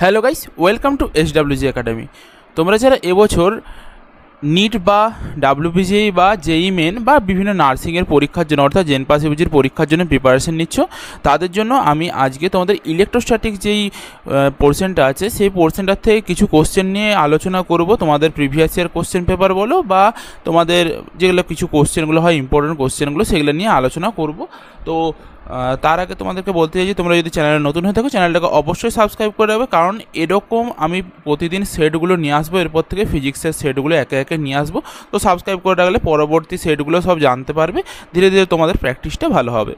hello guys welcome to S WG academy তোমরা যারা এবছর নিট বা ডাব্লিউবিজিআই বা জেই মেন e বা বিভিন্ন নার্সিংয়ের পরীক্ষার জন্য অর্থাৎ জেনপাস ইউজির পরীক্ষার জন্য প্রিপারেশন নিচ্ছ তাদের জন্য আমি আজকে তোমাদের ইলেকট্রোস্ট্যাটিক যেই পোর্শনটা আছে সেই পোর্শনটার থেকে কিছু কোশ্চেন নিয়ে আলোচনা করব তোমাদের প্রিভিয়াস ইয়ার কোশ্চেন পেপার বলো বা তোমাদের যেগুলো কিছু কোশ্চেনগুলো হয় ইম্পর্টেন্ট কোশ্চেনগুলো সেগুলো নিয়ে আলোচনা করব তো তার আগে তোমাদেরকে বলতে চাইছি তোমরা যদি চ্যানেলে নতুন হয়ে থাকো চ্যানেলটাকে অবশ্যই সাবস্ক্রাইব করে দেবে কারণ এরকম আমি প্রতিদিন সেটগুলো নিয়ে আসবো এরপর থেকে ফিজিক্সের সেটগুলো একে একে নিয়ে আসবো তো সাবস্ক্রাইব করে রাখলে পরবর্তী সেটগুলো সব জানতে পারবে ধীরে ধীরে তোমাদের প্র্যাকটিসটা ভালো হবে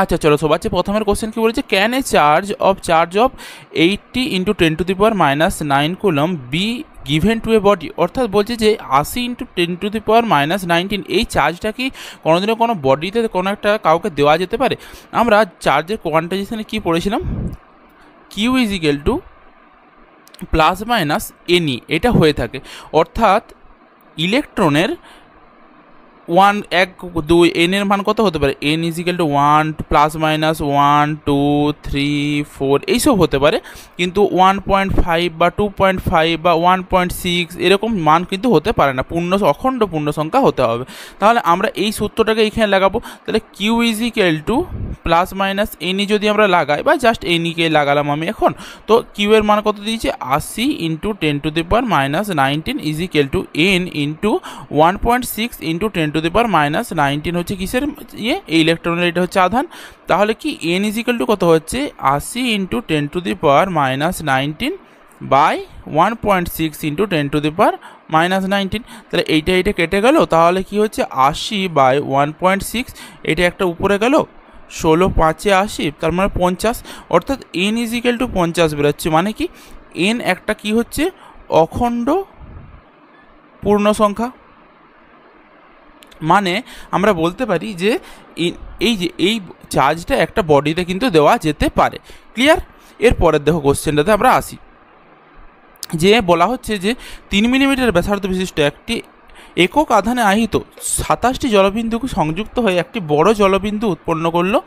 আচ্ছা চলো সব আছে প্রথমের কোশ্চেন কী বলেছে can a charge of charge of eighty into ten to the power minus nine coulomb be given to a body অর্থাৎ বলছে যে আশি into ten to the power minus nineteen এই চার্জটা কি কোনোদিনও কোনো বডিতে কোনো একটা কাউকে দেওয়া যেতে পারে আমরা চার্জের কোয়ান্টাইজেশানে কী পড়েছিলাম Q is equal to plus minus N E এটা হয়ে থাকে অর্থাৎ ইলেকট্রনের ওয়ান এক দুই এনের মান কত হতে পারে N is equal to one plus minus one two three four এইসব হতে পারে কিন্তু ওয়ান পয়েন্ট ফাইভ বা টু পয়েন্ট ফাইভ বা ওয়ান পয়েন্ট সিক্স এরকম মান কিন্তু হতে পারে না পূর্ণ অখণ্ড পূর্ণ সংখ্যা হতে হবে তাহলে আমরা এই সূত্রটাকে এইখানে লাগাবো তাহলে Q equal to plus minus N E যদি আমরা লাগাই বা জাস্ট এনইকে লাগালাম আমি এখন তো কিউ এর মান কত দিয়েছে আশি into ten to the power minus nineteen equal to N into one point six into ten to the power minus nineteen হচ্ছে কিসের ইয়ে এই ইলেকট্রনের এটা হচ্ছে আধান তাহলে কি এন ইজিক্যাল টু কত হচ্ছে আশি into ten to the power minus nineteen by one point six into ten to the power minus nineteen তাহলে এইটা এইটা কেটে গেল তাহলে কি হচ্ছে আশি বাই ওয়ান পয়েন্ট সিক্স এটা একটা উপরে গেল ষোলো পাঁচে আশি তার মানে পঞ্চাশ অর্থাৎ এন ইজিক্যাল টু পঞ্চাশ বেরোচ্ছে মানে কি এন একটা কি হচ্ছে অখণ্ড পূর্ণ সংখ্যা মানে আমরা বলতে পারি যে এই যে এই চার্জটা একটা বডিতে কিন্তু দেওয়া যেতে পারে ক্লিয়ার এর পরের দেখো কোশ্চেনটাতে আমরা আসি যে বলা হচ্ছে যে তিন মিলিমিটার ব্যাসার্ধ বিশিষ্ট একটি একক আধানে আহিত সাতাশটি জলবিন্দুকে সংযুক্ত হয়ে একটি বড় জলবিন্দু উৎপন্ন করলো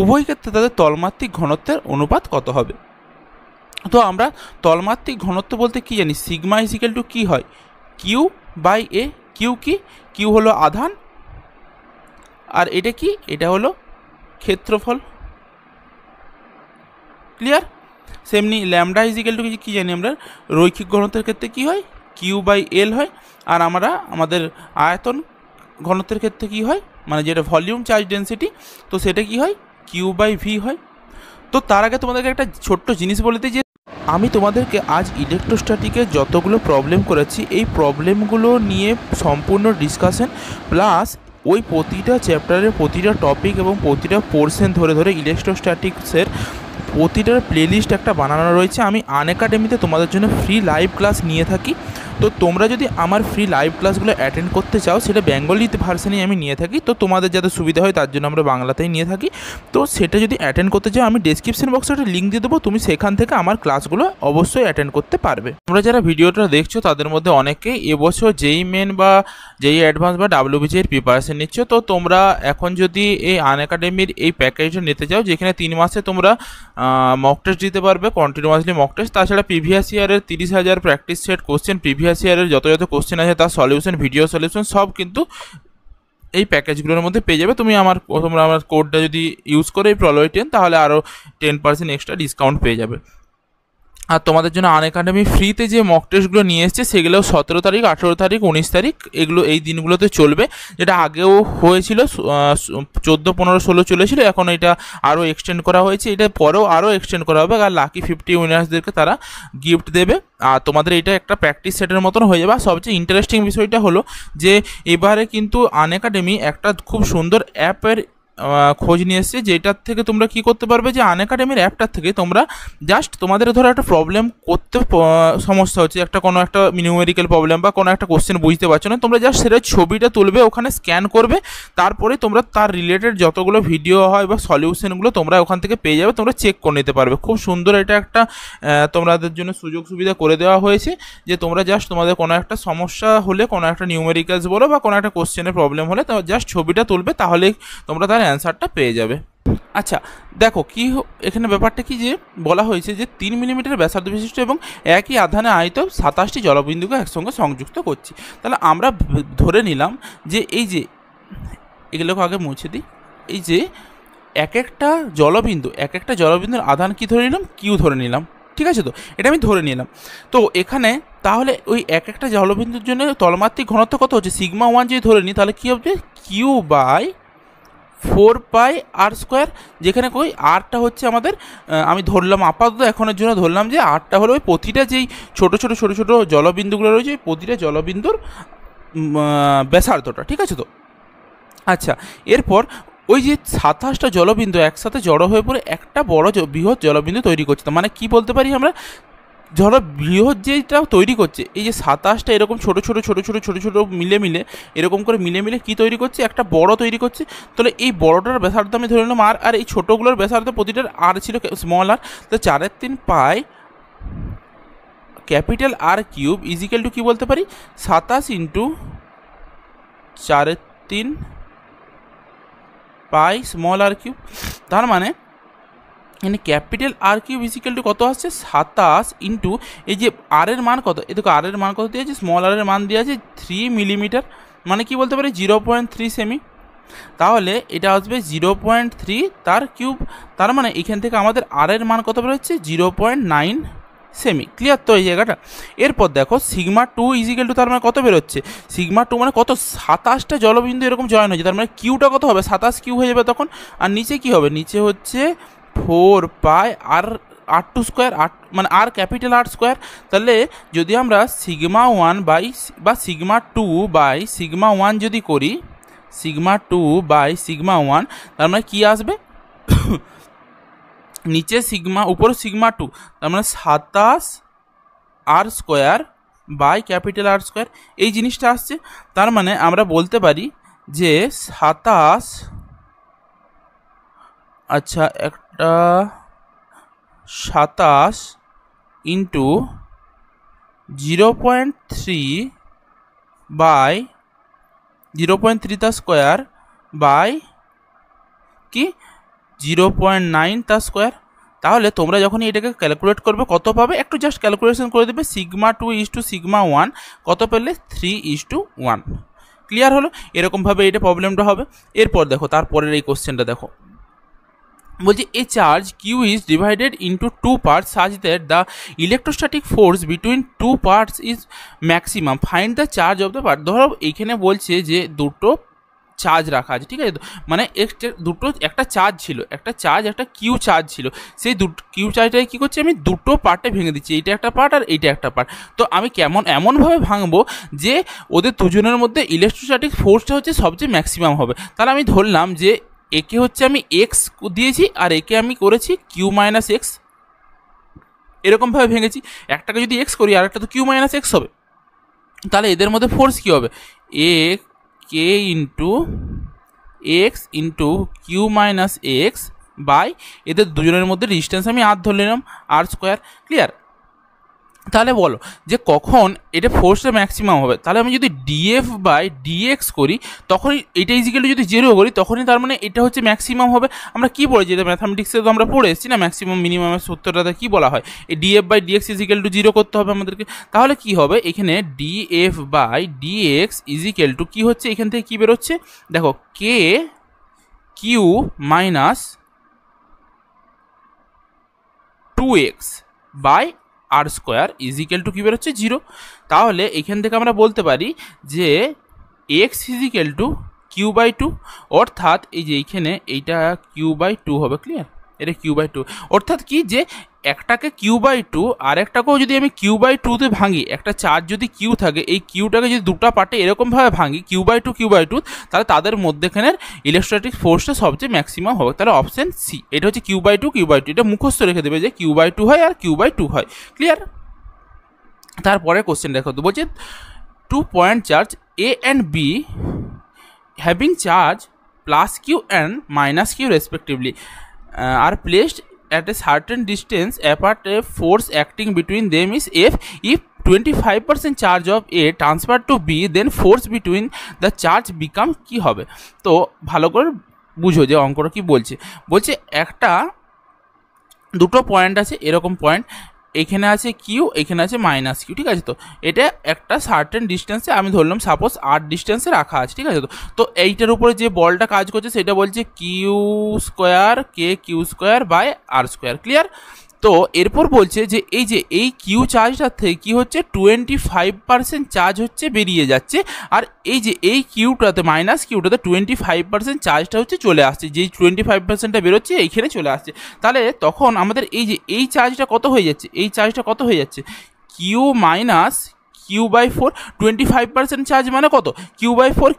উভয় ক্ষেত্রে তাদের তলমাত্রিক ঘনত্বের অনুপাত কত হবে তো আমরা তলমাত্রিক ঘনত্ব বলতে কী জানি সিগমা ইজিক্যাল টু কী হয় কিউ বাই এ কিউ কি কিউ হলো আধান আর এটা কি এটা হলো ক্ষেত্রফল ক্লিয়ার সেমনি ল্যামডা ইজিক্যাল টু কী জানি আমরা রৈখিক ঘনত্বের ক্ষেত্রে কি হয় কিউ বাই এল হয় আর আমরা আমাদের আয়তন ঘনত্বের ক্ষেত্রে কি হয় মানে যেটা ভলিউম চার্জ ডেন্সিটি তো সেটা কি হয় কিউ বাই ভি হয় তো তার আগে তোমাদেরকে একটা ছোট্ট জিনিস বলে দিই যে আমি তোমাদেরকে আজ ইলেকট্রোস্ট্যাটিকে যতগুলো প্রবলেম করেছি এই প্রবলেমগুলো নিয়ে সম্পূর্ণ ডিসকাশন প্লাস ওই প্রতিটা চ্যাপ্টারের প্রতিটা টপিক এবং প্রতিটা পোর্শন ধরে ধরে ইলেকট্রোস্ট্যাটিক্সের প্রতিটার প্লেলিস্ট একটা বানানো রয়েছে আমি আন একাডেমিতে তোমাদের জন্য ফ্রি লাইভ ক্লাস নিয়ে থাকি তো তোমরা যদি আমার ফ্রি লাইভ ক্লাসগুলো অ্যাটেন্ড করতে চাও সেটা বেঙ্গলি ভার্সানেই আমি নিয়ে থাকি তো তোমাদের যাতে সুবিধা হয় তার জন্য আমরা বাংলাতেই নিয়ে থাকি তো সেটা যদি অ্যাটেন্ড করতে চাও আমি ডিসক্রিপশন বক্সে একটা লিঙ্ক দিয়ে দেবো তুমি সেখান থেকে আমার ক্লাসগুলো অবশ্যই অ্যাটেন্ড করতে পারবে তোমরা যারা ভিডিওটা দেখছো তাদের মধ্যে অনেকেই এবছর যেই মেন বা যেই অ্যাডভান্স বা ডাব্লিউবিজি এর প্রিপারেশন নিচ্ছ তো তোমরা এখন যদি এই আন একাডেমির এই প্যাকেজটা নিতে চাও যেখানে তিন মাসে তোমরা মক টেস্ট দিতে পারবে কন্টিনিউয়াসলি মক টেস্ট তাছাড়া প্রিভিয়াস ইয়ারের তিরিশ হাজার practice set question previous previous ইয়ারের যত যত কোশ্চেন আছে তার সলিউশন ভিডিও সলিউশন সব কিন্তু এই প্যাকেজগুলোর মধ্যে পেয়ে যাবে তুমি আমার তোমরা আমার কোডটা যদি ইউজ করে এই প্রলয় টেন তাহলে আরও টেন পার্সেন্ট এক্সট্রা ডিসকাউন্ট পেয়ে যাবে আর তোমাদের জন্য আন একাডেমি ফ্রিতে যে মক টেস্টগুলো নিয়ে এসছে সেগুলো সতেরো তারিখ আঠেরো তারিখ উনিশ তারিখ এগুলো এই দিনগুলোতে চলবে যেটা আগেও হয়েছিল চোদ্দো পনেরো ষোলো চলেছিল এখন এটা আরও এক্সটেন্ড করা হয়েছে এটা পরেও আরও এক্সটেন্ড করা হবে আর লাকি ফিফটি উইনার্সদেরকে তারা গিফট দেবে আর তোমাদের এটা একটা প্র্যাকটিস সেটের মতন হয়ে যাবে আর সবচেয়ে ইন্টারেস্টিং বিষয়টা হলো যে এবারে কিন্তু আন একাডেমি একটা খুব সুন্দর অ্যাপের খোঁজ নিয়ে এসেছি যেটার থেকে তোমরা কি করতে পারবে যে আন একাডেমির অ্যাপটার থেকে তোমরা জাস্ট তোমাদের ধরো একটা প্রবলেম করতে সমস্যা হচ্ছে একটা কোনো একটা নিউমেরিক্যাল প্রবলেম বা কোনো একটা কোশ্চেন বুঝতে পারছো না তোমরা জাস্ট সেটা ছবিটা তুলবে ওখানে স্ক্যান করবে তারপরে তোমরা তার রিলেটেড যতগুলো ভিডিও হয় বা সলিউশনগুলো তোমরা ওখান থেকে পেয়ে যাবে তোমরা চেক করে নিতে পারবে খুব সুন্দর এটা একটা তোমাদের জন্য সুযোগ সুবিধা করে দেওয়া হয়েছে যে তোমরা জাস্ট তোমাদের কোনো একটা সমস্যা হলে কোনো একটা নিউমেরিক্যালস বলো বা কোনো একটা কোশ্চেনের প্রবলেম হলে জাস্ট ছবিটা তুলবে তাহলে তোমরা তার অ্যান্সারটা পেয়ে যাবে আচ্ছা দেখো কি এখানে ব্যাপারটা কি যে বলা হয়েছে যে তিন মিলিমিটার ব্যাসার্ধ বিশিষ্ট এবং একই আধানে আয়িত সাতাশটি জলবিন্দুকে একসঙ্গে সংযুক্ত করছি তাহলে আমরা ধরে নিলাম যে এই যে এগুলোকে আগে মুছে দিই এই যে এক একটা জলবিন্দু এক একটা জলবিন্দুর আধান কি ধরে নিলাম কিউ ধরে নিলাম ঠিক আছে তো এটা আমি ধরে নিলাম তো এখানে তাহলে ওই এক একটা জলবিন্দুর জন্য তলমাত্রিক ঘনত্ব কত হচ্ছে সিগমা ওয়ান যদি ধরে নিই তাহলে কী হবে Q by four pi R square যেখানে কই আরটা হচ্ছে আমাদের আমি ধরলাম আপাতত এখনের জন্য ধরলাম যে আরটা হলো ওই প্রতিটা যেই ছোট ছোট ছোট ছোট জলবিন্দুগুলো রয়েছে ওই প্রতিটা জলবিন্দুর ব্যাসার্ধটা ঠিক আছে তো আচ্ছা এরপর ওই যে সাতাশটা জলবিন্দু একসাথে জড়ো হয়ে পড়ে একটা বড় বৃহৎ জলবিন্দু তৈরি করছে মানে কি বলতে পারি আমরা ধরো বৃহৎ যেটা তৈরি করছে এই যে সাতাশটা এরকম ছোট ছোট ছোট ছোট ছোট ছোট মিলে মিলে এরকম করে মিলে মিলে কী তৈরি করছে একটা বড় তৈরি করছে তাহলে এই বড়টার ব্যাসার্ধ আমি ধরে নিলাম আর আর এই ছোটোগুলোর ব্যাসার্ধ প্রতিটার আর ছিল স্মল আর তো চারের তিন pi capital R cube is equal to কী বলতে পারি সাতাশ ইন্টু চারের তিন পাই স্মল আর কিউব তার মানে এখানে capital R cube is equal to কত আসছে সাতাশ ইন্টু এই যে আর এর মান কত এ দেখো আর এর মান কত আছে স্মল আর এর মান দিয়ে আছে থ্রি মিলিমিটার মানে কি বলতে পারি জিরো পয়েন্ট থ্রি সেমি তাহলে এটা আসবে জিরো পয়েন্ট থ্রি তার কিউব তার মানে এখান থেকে আমাদের আর এর মান কত বেরোচ্ছে জিরো পয়েন্ট নাইন সেমি ক্লিয়ার তো এই জায়গাটা এরপর দেখো সিগমা টু ইজিক্যাল টু তার মানে কত বেরোচ্ছে সিগমা টু মানে কত সাতাশটা জলবিন্দু এরকম জয়েন হয়েছে তার মানে কিউটা কত হবে সাতাশ কিউ হয়ে যাবে তখন আর নিচে কি হবে নিচে হচ্ছে four pi R R two square আট মানে আর ক্যাপিটাল আর স্কোয়ার তাহলে যদি আমরা সিগমা ওয়ান বাই বা sigma two by sigma one যদি করি sigma two by sigma one তার মানে কী আসবে নিচে সিগমা উপরে সিগমা টু তার মানে সাতাশ R square by capital R square এই জিনিসটা আসছে তার মানে আমরা বলতে পারি যে সাতাশ আচ্ছা একটা সাতাশ into zero point three by zero point three তার স্কোয়ার বাই কি জিরো পয়েন্ট নাইন তার স্কোয়ার তাহলে তোমরা যখন এটাকে ক্যালকুলেট করবে কত পাবে একটু জাস্ট ক্যালকুলেশন করে দেবে sigma two is to sigma one কত পেলে three is to one clear হলো এরকমভাবে এটা প্রবলেমটা হবে এরপর দেখো তারপরের এই কোশ্চেনটা দেখো বলছি a charge Q is divided into two parts such that the electrostatic force between two parts is maximum find the charge of the part ধরো এইখানে বলছে যে দুটো চার্জ রাখা আছে ঠিক আছে মানে এক্সট্রা দুটো একটা চার্জ ছিল একটা চার্জ একটা কিউ চার্জ ছিল সেই দুটো কিউ চার্জটাকে কী করছি আমি দুটো পার্টে ভেঙে দিচ্ছি এইটা একটা পার্ট আর এইটা একটা পার্ট তো আমি কেমন এমনভাবে ভাঙবো যে ওদের দুজনের মধ্যে ইলেকট্রোস্ট্যাটিক ফোর্সটা হচ্ছে সবচেয়ে ম্যাক্সিমাম হবে তাহলে আমি ধরলাম যে একে হচ্ছে আমি এক্স দিয়েছি আর একে আমি করেছি কিউ মাইনাস এক্স এরকমভাবে ভেঙেছি একটাকে যদি এক্স করি আর একটা তো কিউ মাইনাস এক্স হবে তাহলে এদের মধ্যে ফোর্স কী হবে এ K into X into Q minus X by এদের দুজনের মধ্যে ডিস্টেন্স আমি আর ধরে নিলাম আর স্কোয়ার ক্লিয়ার তাহলে বলো যে কখন এটা ফোর্সটা ম্যাক্সিমাম হবে তাহলে আমি যদি ডিএফ বাই ডিএক্স করি তখন এটা ইজিক্যালি যদি জেরো করি তখনই তার মানে এটা হচ্ছে ম্যাক্সিমাম হবে আমরা কী পড়েছি এটা ম্যাথামেটিক্সে তো আমরা পড়ে এসেছি না ম্যাক্সিমাম মিনিমামের সত্যটাতে কী বলা হয় এই DF by DX is equal to zero করতে হবে আমাদেরকে তাহলে কি হবে এখানে DF by DX is equal to কী হচ্ছে এখান থেকে কী বেরোচ্ছে দেখো K Q minus two X by R square is equal to কী বেরোচ্ছে জিরো তাহলে এখান থেকে আমরা বলতে পারি যে X is equal to Q by two অর্থাৎ এই যে এইখানে এইটা কিউ বাই টু হবে ক্লিয়ার এটা কিউ বাই টু অর্থাৎ কি যে একটাকে কিউ বাই টু আর একটাকেও যদি আমি কিউ বাই টুতে ভাঙি একটা চার যদি কিউ থাকে এই কিউটাকে যদি দুটা পার্টে এরকমভাবে ভাঙি Q by two Q by two তাহলে তাদের মধ্যেখানের ইলেকট্রোস্ট্যাটিক ফোর্সটা সবচেয়ে ম্যাক্সিমাম হবে তাহলে অপশন সি এটা হচ্ছে Q by two Q by two এটা মুখস্থ রেখে দেবে যে কিউ বাই টু হয় আর কিউ বাই টু হয় ক্লিয়ার তারপরে কোশ্চেন দেখো তো বলছে two point charge A and B having charge plus Q and minus Q respectively are placed at a certain distance apart a force acting between them is F if 25% charge of A transfer to B then force between the charge become কি হবে তো ভালো করে বুঝো যে অঙ্কটা কি বলছে বলছে একটা দুটো পয়েন্ট আছে এরকম পয়েন্ট এখানে আছে কিউ এখানে আছে মাইনাস কিউ ঠিক আছে তো এটা একটা সার্টেন ডিস্টেন্সে আমি ধরলাম সাপোজ আট ডিস্টেন্সে রাখা আছে ঠিক আছে তো তো এইটার উপরে যে বলটা কাজ করছে সেটা বলছে Q square K Q square by R square clear তো এরপর বলছে যে এই যে এই কিউ চার্জটার থেকে কী হচ্ছে টোয়েন্টি ফাইভ পার্সেন্ট চার্জ হচ্ছে বেরিয়ে যাচ্ছে আর এই যে এই কিউটাতে মাইনাস কিউটাতে টোয়েন্টি ফাইভ পার্সেন্ট চার্জটা হচ্ছে চলে আসছে যেই টোয়েন্টি ফাইভ পার্সেন্টটা বেরোচ্ছে এইখানে চলে আসছে তাহলে তখন আমাদের এই যে এই চার্জটা কত হয়ে যাচ্ছে এই চার্জটা কত হয়ে যাচ্ছে Q minus Q by four twenty five percent charge মানে কত Q by four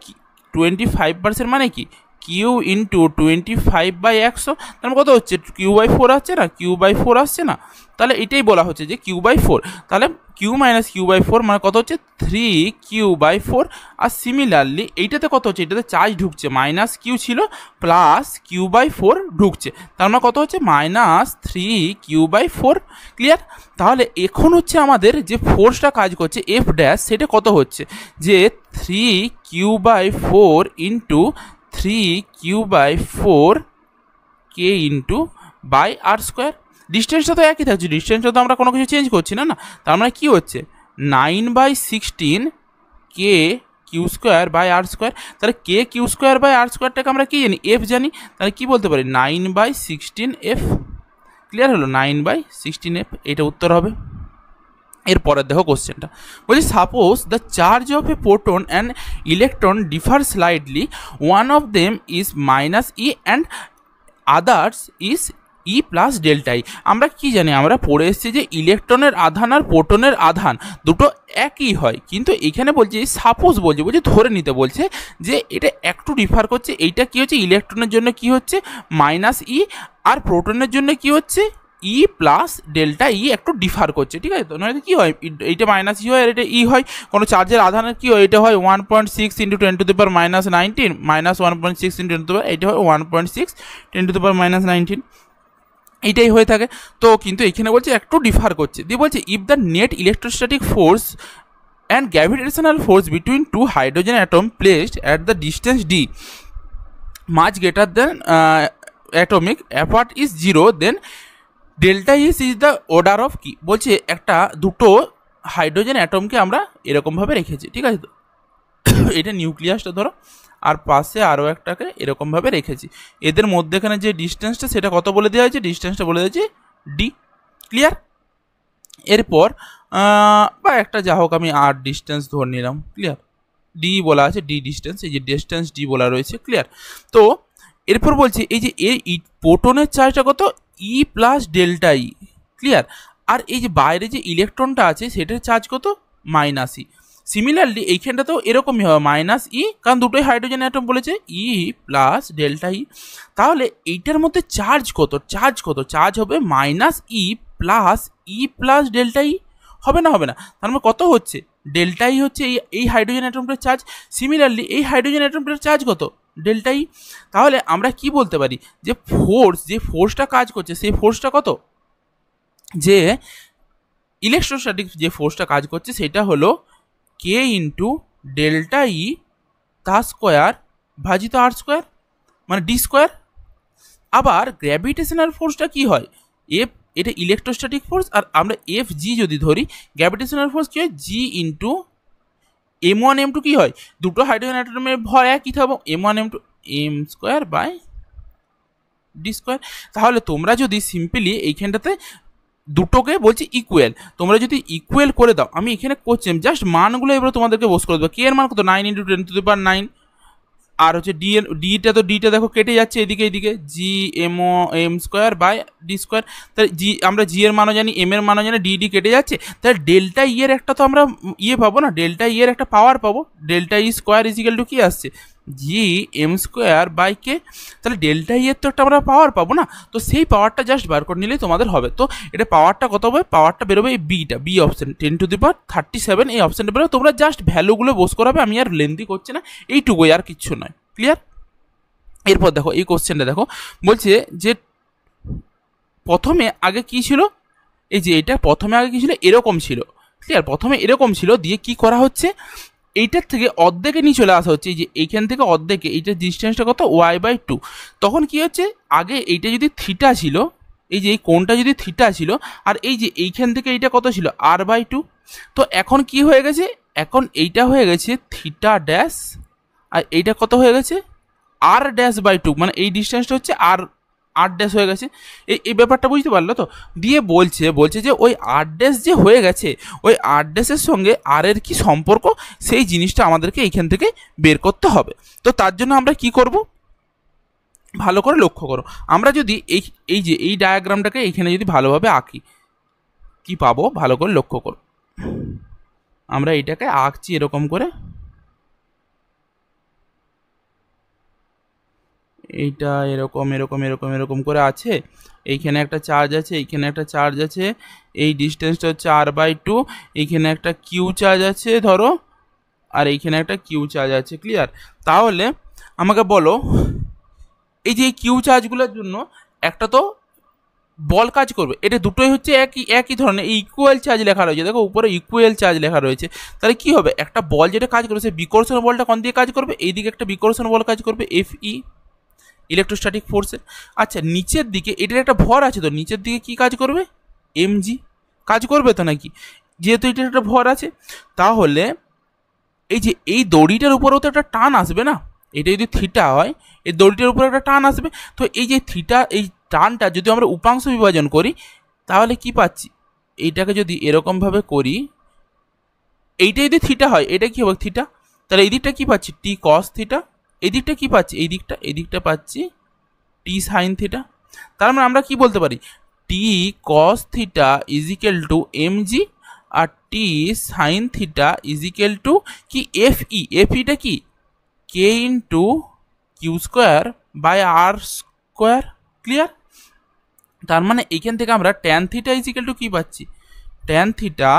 twenty five percent মানে কি Q into twenty five by একশো তার মানে কত হচ্ছে কিউ বাই ফোর আসছে না কিউ বাই ফোর আসছে না তাহলে এটাই বলা হচ্ছে যে কিউ বাই ফোর তাহলে Q minus Q by four মানে কত হচ্ছে থ্রি কিউ বাই ফোর আর সিমিলারলি এইটাতে কত হচ্ছে এটাতে চার্জ ঢুকছে মাইনাস কিউ ছিল প্লাস কিউ বাই ফোর ঢুকছে তার মানে কত হচ্ছে minus three Q by four clear তাহলে এখন হচ্ছে আমাদের যে ফোর্সটা কাজ করছে এফ ড্যাশ সেটা কত হচ্ছে যে three Q by four into three Q by four K into by R square ডিস্টেন্সটা তো একই থাকছে ডিস্টেন্সটা তো আমরা কোনো কিছু চেঞ্জ করছি না না তার মানে কী হচ্ছে nine by sixteen K Q square by R square তাহলে K Q square by R স্কোয়ারটাকে আমরা কী জানি এফ জানি তাহলে কী বলতে পারি nine by sixteen F clear হলো নাইন বাই সিক্সটিন এফ এটা উত্তর হবে এর পরের দেখো কোশ্চেনটা বলছি suppose the charge of a proton and electron differ slightly one of them is minus E and others is E plus delta E আমরা কি জানি আমরা পড়ে এসেছি যে ইলেকট্রনের আধান আর প্রোটনের আধান দুটো একই হয় কিন্তু এখানে বলছে সাপোজ বলছে বলছে ধরে নিতে বলছে যে এটা একটু ডিফার করছে এইটা কি হচ্ছে ইলেকট্রনের জন্য কি হচ্ছে মাইনাস ই e আর প্রোটনের জন্য কি হচ্ছে ই প্লাস ডেল্টা ই একটু ডিফার করছে ঠিক আছে তো নয়তো মানে কী হয় এইটা মাইনাস ই e হয় আর এটা ই e হয় কোনো চার্জের আধানের কী হয় এটা হয় one point six into ten to the power minus nineteen minus one point six into ten to এটা হয় one point six ten to the power minus nineteen এইটাই হয়ে থাকে তো কিন্তু এখানে বলছে একটু ডিফার করছে দিয়ে বলছে if the net electrostatic force and gravitational force between two hydrogen atom placed at the distance D much greater than atomic apart is zero then delta S is the order of কি বলছে একটা দুটো hydrogen অ্যাটমকে আমরা এরকমভাবে রেখেছি ঠিক আছে তো এটা নিউক্লিয়াসটা ধরো আর পাশে আরও একটাকে এরকমভাবে রেখেছি এদের মধ্যেখানে যে ডিস্টেন্সটা সেটা কত বলে দেওয়া হয়েছে ডিস্টেন্সটা বলে দিয়েছে ডি ক্লিয়ার এরপর বা একটা যা হোক আমি আর ডিস্টেন্স ধরে নিলাম ক্লিয়ার ডি বলা আছে ডি ডিস্টেন্স এই যে ডিস্টেন্স ডি বলা রয়েছে ক্লিয়ার তো এরপর বলছি এই যে এই প্রোটনের চার্জটা কত E plus delta E clear আর এই যে বাইরে যে ইলেকট্রনটা আছে সেটার চার্জ কত মাইনাস ই সিমিলারলি এইখানটাতেও এরকমই হবে মাইনাস ই e, কারণ দুটোই হাইড্রোজেন অ্যাটম বলেছে ই প্লাস ডেল্টা ই তাহলে এইটার মধ্যে চার্জ কত চার্জ কত চার্জ হবে minus E plus E plus delta E হবে না হবে না তার মানে কত হচ্ছে ডেল্টা ই e হচ্ছে এই এই হাইড্রোজেন অ্যাটমটার চার্জ সিমিলারলি এই হাইড্রোজেন অ্যাটমটার চার্জ কত ডেল্টা ই তাহলে আমরা কি বলতে পারি যে ফোর্স যে ফোর্সটা কাজ করছে সেই ফোর্সটা কত যে ইলেকট্রোস্ট্যাটিক যে ফোর্সটা কাজ করছে সেটা হলো কে ইন্টু ডেল্টা ই তা স্কোয়ার ভাজিত আর স্কোয়ার মানে ডি স্কোয়ার আবার গ্র্যাভিটেশনাল ফোর্সটা কি হয় এফ এটা ইলেকট্রোস্ট্যাটিক ফোর্স আর আমরা এফ জি যদি ধরি গ্র্যাভিটেশনাল ফোর্স কী হয় G into M one M two কী হয় দুটো হাইড্রোজেন অ্যাটমের ভর একই থাকবো M one M two M square by D square তাহলে তোমরা যদি সিম্পলি এইখানটাতে দুটোকে বলছি ইকুয়াল তোমরা যদি ইকুয়াল করে দাও আমি এখানে করছি জাস্ট মানগুলো এবার তোমাদেরকে বোস করে দেবো কে এর মান কত nine into ten to the nine আর হচ্ছে ডি এল ডিটা তো ডিটা দেখো কেটে যাচ্ছে এদিকে এদিকে জি এমও M square by D square তাহলে জি আমরা জি এর মানও জানি এম এর মানও জানি ডি ডি কেটে যাচ্ছে তাহলে ডেল্টা ইয়ের e একটা তো আমরা ইয়ে পাবো না ডেল্টা ইয়ের e একটা পাওয়ার পাবো delta E square is equal to কী আসছে G M square by K তাহলে ডেল্টা ইয়ের e তো একটা আমরা পাওয়ার পাবো না তো সেই পাওয়ারটা জাস্ট বার করে নিলেই তোমাদের হবে তো এটা পাওয়ারটা কত হবে পাওয়ারটা বেরোবে এই beta B option ten to the power thirty seven এই অপশানটা বেরোবে তোমরা জাস্ট ভ্যালুগুলো বোস করাবে আমি আর লেন্দি করছি না এইটুকুই আর কিচ্ছু নয় ক্লিয়ার এরপর দেখো এই কোশ্চেনটা দেখো বলছে যে প্রথমে আগে কি ছিল এই যে এটা প্রথমে আগে কি ছিল এরকম ছিল ক্লিয়ার প্রথমে এরকম ছিল দিয়ে কি করা হচ্ছে এইটার থেকে অর্ধেকে নিয়ে চলে আসা হচ্ছে যে এইখান থেকে অর্ধেকে এইটার ডিস্টেন্সটা কত ওয়াই বাই টু তখন কি হচ্ছে আগে এইটা যদি থিটা ছিল এই যে এই কোনটা যদি থিটা ছিল আর এই যে এইখান থেকে এইটা কত ছিল আর বাই টু তো এখন কি হয়ে গেছে এখন এইটা হয়ে গেছে থিটা ড্যাশ আর এইটা কত হয়ে গেছে আর ড্যাশ বাই টু মানে এই ডিস্টেন্সটা হচ্ছে আর আট হয়ে গেছে এই এই ব্যাপারটা বুঝতে পারলো তো দিয়ে বলছে বলছে যে ওই আট যে হয়ে গেছে ওই আট সঙ্গে আর এর কি সম্পর্ক সেই জিনিসটা আমাদেরকে এইখান থেকে বের করতে হবে তো তার জন্য আমরা কি করব ভালো করে লক্ষ্য করো আমরা যদি এই এই যে এই ডায়াগ্রামটাকে এইখানে যদি ভালোভাবে আঁকি কি পাবো ভালো করে লক্ষ্য করো আমরা এটাকে আঁকছি এরকম করে এইটা এরকম এরকম এরকম এরকম করে আছে এইখানে একটা চার্জ আছে এইখানে একটা চার্জ আছে এই ডিস্টেন্সটা হচ্ছে আর বাই টু এইখানে একটা কিউ চার্জ আছে ধরো আর এইখানে একটা কিউ চার্জ আছে ক্লিয়ার তাহলে আমাকে বলো এই যে কিউ চার্জগুলোর জন্য একটা তো বল কাজ করবে এটা দুটোই হচ্ছে একই একই ধরনের ইকুয়াল চার্জ লেখা রয়েছে দেখো উপরে ইকুয়াল চার্জ লেখা রয়েছে তাহলে কি হবে একটা বল যেটা কাজ করবে সে বিকর্ষণ বলটা কোন দিকে কাজ করবে এইদিকে একটা বিকর্ষণ বল কাজ করবে এফ ই ইলেকট্রোস্ট্যাটিক ফোর্সের আচ্ছা নিচের দিকে এটার একটা ভর আছে তো নিচের দিকে কি কাজ করবে এমজি কাজ করবে তো নাকি যেহেতু এটার একটা ভর আছে তাহলে এই যে এই দড়িটার উপরেও তো একটা টান আসবে না এটা যদি থিটা হয় এই দড়িটার উপরে একটা টান আসবে তো এই যে থিটা এই টানটা যদি আমরা উপাংশ বিভাজন করি তাহলে কি পাচ্ছি এইটাকে যদি এরকমভাবে করি এইটা যদি থিটা হয় এটা কি হবে থিটা তাহলে এই দিকটা কী পাচ্ছি টি কস থিটা এই দিকটা কি পাচ্ছ এই দিকটা এই দিকটা পাচ্ছ টি সাইন থিটা তার মানে আমরা কি বলতে পারি T cos theta is equal to MG আর T sine theta is equal to কি এফই এফইটা কি K into Q square by R square clear তার মানে এখান থেকে আমরা tan theta is equal to কি পাচ্ছ ট্যান থিটা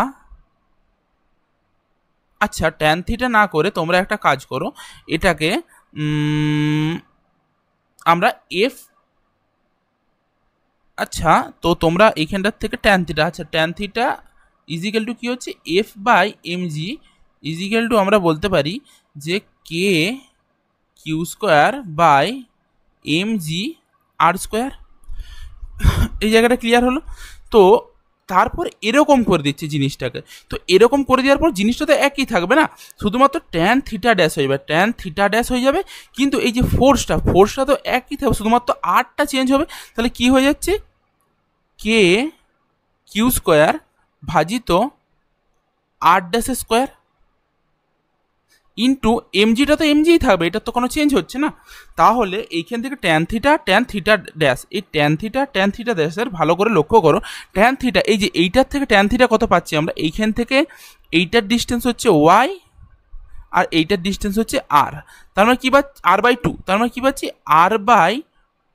আচ্ছা ট্যান থিটা না করে তোমরা একটা কাজ করো এটাকে আমরা f আচ্ছা তো তোমরা এখান থেকে tan θ আচ্ছা tan θ = কি হচ্ছে f / mg = আমরা বলতে পারি যে k q² / mg r² এই জায়গাটা क्लियर হলো তো তারপর এরকম করে দিচ্ছি জিনিসটাকে তো এরকম করে দেওয়ার পর জিনিসটা তো একই থাকবে না শুধুমাত্র ট্যান থিটা ড্যাশ হয়ে যাবে ট্যান থিটা ড্যাশ হয়ে যাবে কিন্তু এই যে ফোর্সটা ফোর্সটা তো একই থাকবে শুধুমাত্র আটটা চেঞ্জ হবে তাহলে কি হয়ে যাচ্ছে কে কিউ স্কোয়ার ভাজিত আট ড্যাশ স্কোয়ার ইন্টু এমজিটা তো এমজি থাকবে এটা তো কোনো চেঞ্জ হচ্ছে না তাহলে এইখান থেকে tan theta tan theta dash এই ট্যান থিটা ট্যান থিটা ড্যাশের ভালো করে লক্ষ্য করো ট্যান থিটা এই যে এইটার থেকে ট্যান থিটা কত পাচ্ছি আমরা এইখান থেকে এইটার ডিস্টেন্স হচ্ছে ওয়াই আর এইটার ডিস্টেন্স হচ্ছে আর তার মানে কী পাচ্ছি আর বাই টু তার মানে কী পাচ্ছি R by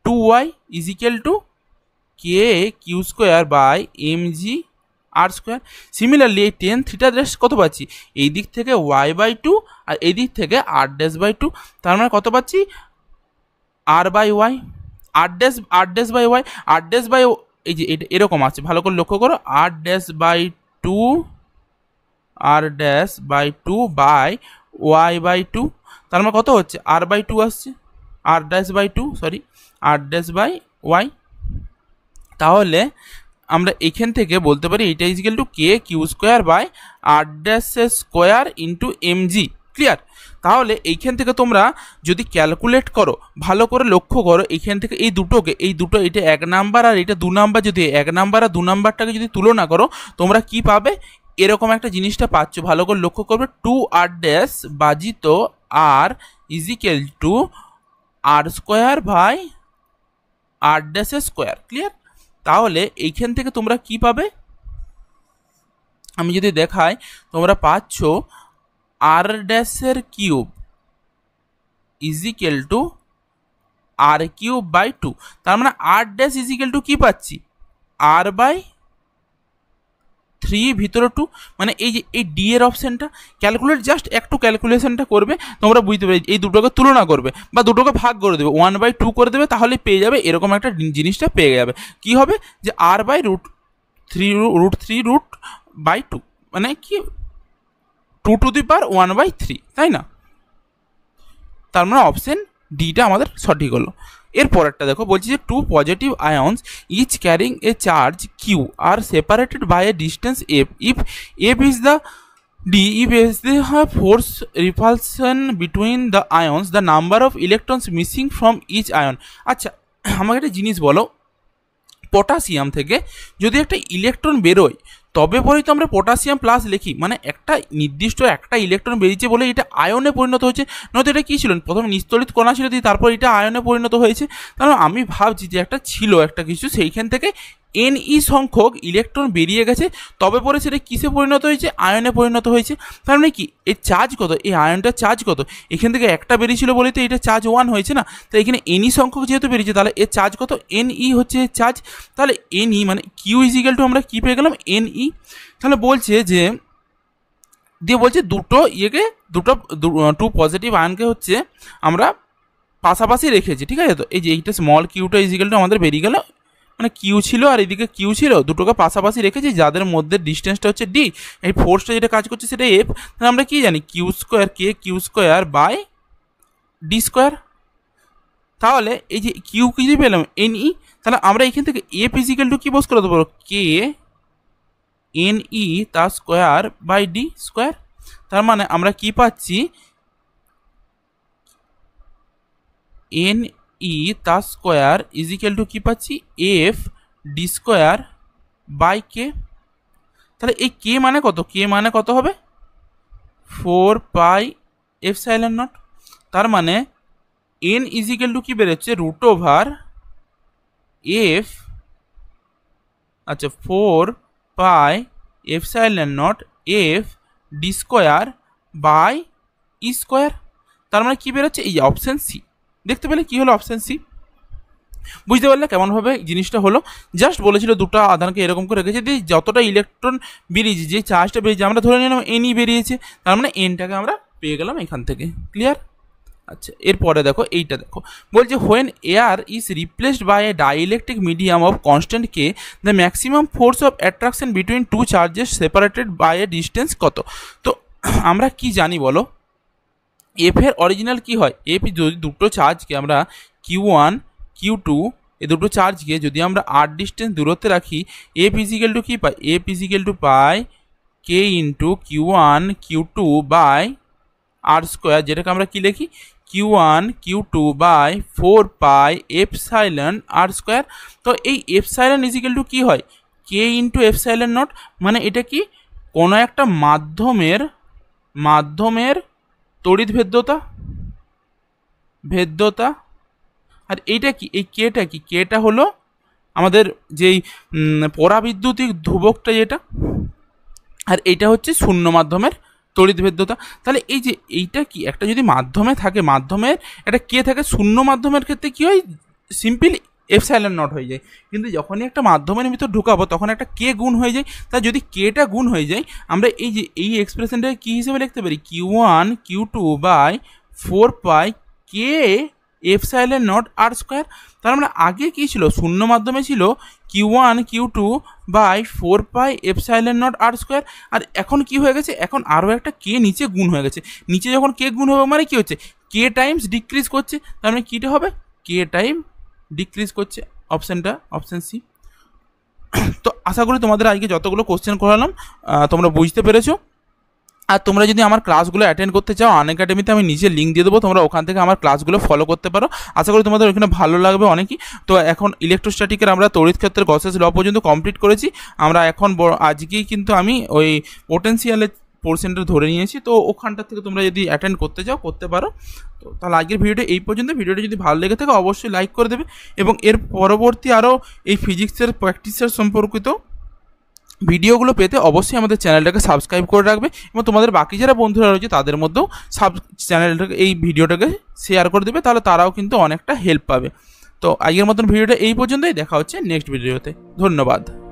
two Y equal to K Q square by M G R square similarly এই টেন থিটা ড্যাশ কত পাচ্ছি এই দিক থেকে ওয়াই বাই টু আর এই দিক থেকে আর ড্যাশ বাই টু তার মানে কত পাচ্ছি R by Y R dash R dash by Y R dash by এই যে এটা এরকম আছে ভালো করে লক্ষ্য করো R dash by two R dash by two by Y by two তার মানে কত হচ্ছে আর বাই টু আসছে R dash by two sorry R dash by Y তাহলে আমরা এখান থেকে বলতে পারি এটা equal to K Q square by R dash square into MG clear তাহলে এইখান থেকে তোমরা যদি ক্যালকুলেট করো ভালো করে লক্ষ্য করো এইখান থেকে এই দুটোকে এই দুটো এটা এক নাম্বার আর এটা দু নাম্বার যদি এক নাম্বার আর দু নাম্বারটাকে যদি তুলনা করো তোমরা কি পাবে এরকম একটা জিনিসটা পাচ্ছ ভালো করে লক্ষ্য করবে টু আর ড্যাশ বাজিত R equal to R square by R dash square clear তাহলে এইখান থেকে তোমরা কি পাবে আমি যদি দেখাই তোমরা পাচ্ছ r ড্যাশ এর cube is equal to r cube by 2 তার মানে r dash is equal to কি পাচ্ছি r বাই থ্রি ভিতরে টু মানে এই যে এই ডি এর অপশানটা ক্যালকুলেট জাস্ট একটু ক্যালকুলেশনটা করবে তোমরা বুঝতে পারবে এই দুটোকে তুলনা করবে বা দুটোকে ভাগ করে দেবে ওয়ান বাই টু করে দেবে তাহলে পেয়ে যাবে এরকম একটা জিনিসটা পেয়ে যাবে কি হবে যে R by root three root three root by two মানে কি two to the power one by three তাই না তার মানে অপশান ডিটা আমাদের সঠিক হলো এর পরেরটা দেখো বলছি যে two positive ions each carrying a charge Q are separated by a distance F if F is the D if S is the force repulsion between the ions the number of electrons missing from each ion আচ্ছা আমাকে একটা জিনিস বলো potassium থেকে যদি একটা electron বেরোয় তবে পরেই তো আমরা পটাশিয়াম প্লাস লিখি মানে একটা নির্দিষ্ট একটা ইলেকট্রন বেরিয়েছে বলে এটা আয়নে পরিণত হয়েছে নয়তো এটা কী ছিল প্রথমে নিস্তলিত কণা ছিল দিয়ে তারপর এটা আয়নে পরিণত হয়েছে কারণ আমি ভাবছি যে একটা ছিল একটা কিছু সেইখান থেকে এন ই e সংখ্যক ইলেকট্রন বেরিয়ে গেছে তবে পরে সেটা কিসে পরিণত হয়েছে আয়নে পরিণত হয়েছে তার মানে কি এর চার্জ কত এই আয়নটার চার্জ কত এখান থেকে একটা বেরিয়েছিল বলে তো এটা চার্জ ওয়ান হয়েছে না তো এখানে এনই e সংখ্যক যেহেতু বেরিয়েছে তাহলে এর চার্জ কত এন ই e হচ্ছে চার্জ তাহলে এন ই মানে কিউ ইজিক্যাল টু আমরা কী পেয়ে গেলাম এন ই তাহলে বলছে যে দিয়ে বলছে দুটো ইয়েকে দুটো টু পজিটিভ আয়নকে হচ্ছে আমরা পাশাপাশি রেখেছি ঠিক আছে তো এই যে এইটা স্মল কিউটা ইজিক্যাল টু আমাদের বেরিয়ে গেলো মানে কিউ ছিল আর এদিকে কিউ ছিল দুটোকে পাশাপাশি রেখেছি যাদের মধ্যে ডিস্টেন্সটা হচ্ছে ডি এই ফোর্সটা যেটা কাজ করছে সেটা এফ তাহলে আমরা কি জানি Q square K Q square by D square তাহলে এই যে কিউ কি যে পেলাম এন ই e, তাহলে আমরা এখান থেকে এ ফিজিক্যাল টু কি বস করে দেবো কে এন ই তা স্কোয়ার বাই ডি স্কোয়ার তার মানে আমরা কি পাচ্ছি এন ই তা স্কোয়ার ইজিক্যাল টু কী পাচ্ছি F D square by K তাহলে এই কে মানে কত কে মানে কত হবে four pi epsilon naught তার মানে এন ইজিক্যাল টু কী বেরোচ্ছে রুট ওভার এফ আচ্ছা four pi epsilon naught F D square by E e square তার মানে কী বেরোচ্ছে এই অপশান সি দেখতে পেলে কি হলো অপশান সি বুঝতে পারলে কেমনভাবে জিনিসটা হলো জাস্ট বলেছিল দুটো আধানকে এরকম করে রেখেছে দিয়ে যতটা ইলেকট্রন বেরিয়েছে যে চার্জটা বেরিয়েছে আমরা ধরে নিলাম এনই বেরিয়েছে তার মানে এনটাকে আমরা পেয়ে গেলাম এখান থেকে ক্লিয়ার আচ্ছা এরপরে দেখো এইটা দেখো বলছে when air is replaced by a dielectric medium of constant K the maximum force of attraction between two charges separated by a distance কত তো আমরা কি জানি বলো এ پھر オリジナル কি হয় এ পি যদি দুটো চার্জকে আমরা কি ওয়ান কিউ টু এই দুটো চার্জকে যদি আমরা আর ডিসটেন্স দূরুতে রাখি A P is equal to কি পায় A P is equal to باي K into কি one Q two by R square যেটা আমরা কি লেখি কি one Q two by 4 pi epsilon R square তো এই এপসাইলন ইজ इक्वल टू কি হয় কে ইনটু এপসাইলন নট মানে এটা কি কোন একটা মাধ্যমের মাধ্যমের তড়িৎ ভেদ্যতা ভেদ্যতা আর এইটা কি এই কেটা কি কেটা হলো আমাদের যেই পরাবিদ্যুতিক ধ্রুবকটা যেটা আর এইটা হচ্ছে শূন্য মাধ্যমের তড়িৎ ভেদ্যতা তাহলে এই যে এইটা কি একটা যদি মাধ্যমে থাকে মাধ্যমের একটা কে থাকে শূন্য মাধ্যমের ক্ষেত্রে কি হয় সিম্পলি সাইলেন্ট নট হয়ে যায় কিন্তু যখনই একটা মাধ্যমের ভিতর ঢুকাবো তখন একটা কে গুণ হয়ে যায় তা যদি কেটা গুণ হয়ে যায় আমরা এই যে এই এক্সপ্রেশনটাকে কী হিসেবে লিখতে পারি Q one Q two by four pi K epsilon naught r square তার মানে আগে কী ছিল শূন্য মাধ্যমে ছিল Q one Q two by four pi F epsilon naught r square আর এখন কি হয়ে গেছে এখন আরও একটা কে নিচে গুণ হয়ে গেছে নিচে যখন কে গুণ হবে মানে কী হচ্ছে কে টাইমস ডিক্রিজ করছে তার মানে কীটা হবে কে টাইম ডিক্রিজ করছে অপশানটা অপশান সি তো আশা করি তোমাদের আজকে যতগুলো কোশ্চেন করালাম তোমরা বুঝতে পেরেছো আর তোমরা যদি আমার ক্লাসগুলো অ্যাটেন্ড করতে চাও আন একাডেমিতে আমি নিজে লিঙ্ক দিয়ে দেবো তোমরা ওখান থেকে আমার ক্লাসগুলো ফলো করতে পারো আশা করি তোমাদের ওখানে ভালো লাগবে অনেকই তো এখন ইলেকট্রোস্ট্যাটিকের আমরা তড়িৎ ক্ষেত্রের গসেস ল পর্যন্ত কমপ্লিট করেছি আমরা এখন আজকেই কিন্তু আমি ওই পোটেন্সিয়ালের পোর্শনটা ধরে নিয়েছি তো ওখানটা থেকে তোমরা যদি অ্যাটেন্ড করতে চাও করতে পারো তো তাহলে আজকের ভিডিওটা এই পর্যন্ত ভিডিওটা যদি ভালো লেগে থাকে অবশ্যই লাইক করে দেবে এবং এর পরবর্তী আরও এই ফিজিক্সের প্র্যাকটিসের সম্পর্কিত ভিডিওগুলো পেতে অবশ্যই আমাদের চ্যানেলটাকে সাবস্ক্রাইব করে রাখবে এবং তোমাদের বাকি যারা বন্ধুরা রয়েছে তাদের মধ্যেও সাব চ্যানেলটাকে এই ভিডিওটাকে শেয়ার করে দেবে তাহলে তারাও কিন্তু অনেকটা হেল্প পাবে তো আগের মতন ভিডিওটা এই পর্যন্তই দেখা হচ্ছে নেক্সট ভিডিওতে ধন্যবাদ